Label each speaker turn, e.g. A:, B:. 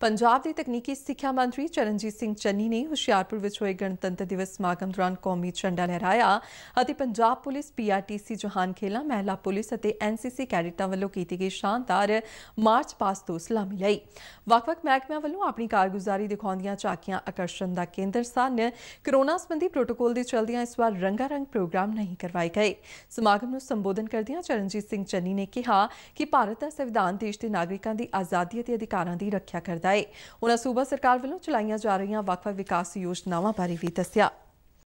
A: ਪੰਜਾਬ ਦੇ ਤਕਨੀਕੀ ਸਿੱਖਿਆ ਮੰਤਰੀ ਚਰਨਜੀਤ ਸਿੰਘ ਚੰਨੀ ਨੇ ਹੁਸ਼ਿਆਰਪੁਰ ਵਿੱਚ ਹੋਏ ਗਣਤੰਤਰ ਦਿਵਸ ਸਮਾਗਮ ਦੌਰਾਨ ਕੌਮੀ ਝੰਡਾ ਲਹਿਰਾਇਆ ਅਤੇ ਪੰਜਾਬ ਪੁਲਿਸ ਪੀਆਰਟੀਸੀ ਜੋਹਾਨ ਖੇਲਾ ਮਹਿਲਾ ਪੁਲਿਸ ਅਤੇ ਐਨਸੀਸੀ ਕੈਡਿਟਾਂ ਵੱਲੋਂ ਕੀਤੀ ਗਈ ਸ਼ਾਨਦਾਰ ਮਾਰਚ ਪਾਸ ਤੋਂ ਸਲਾਮੀ ਲਈ ਵੱਖ-ਵੱਖ ਮਹਿਕਮਿਆਂ ਵੱਲੋਂ ਆਪਣੀ ਕਾਰਗੁਜ਼ਾਰੀ ਦਿਖਾਉਂਦੀਆਂ ਚਾਕੀਆਂ ਆਕਰਸ਼ਣ ਦਾ ਕੇਂਦਰ ਸਨ ਕਰੋਨਾ ਸੰਬੰਧੀ ਪ੍ਰੋਟੋਕੋਲ ਦੇ ਚਲਦਿਆਂ ਇਸ ਵਾਰ ਰੰਗਾ-ਰੰਗ ਪ੍ਰੋਗਰਾਮ ਨਹੀਂ ਕਰਵਾਏ ਗਏ ਸਮਾਗਮ ਨੂੰ ਸੰਬੋਧਨ ਕਰਦਿਆਂ ਚਰਨਜੀਤ ਸਿੰਘ ਚੰਨੀ ਨੇ ਕਿਹਾ ਕਿ ਭਾਰਤ ਦਾ ਸੰਵਿਧਾਨ ਦੇਸ਼ ਦੇ ਨਾਗਰਿਕਾਂ ਦੀ ਆਜ਼ਾਦੀ ਅਤੇ ਅਧਿਕਾਰਾਂ ਦੀ ਰੱਖਿਆ ਕਰਦਾ ਕੀਤਾ ਹੈ ਉਹਨਾਂ ਸੂਬਾ ਸਰਕਾਰ ਵੱਲੋਂ ਚਲਾਈਆਂ ਜਾ ਰਹੀਆਂ ਵੱਖ-ਵੱਖ ਵਿਕਾਸ ਯੋਜਨਾਵਾਂ ਬਾਰੇ ਵੀ ਦੱਸਿਆ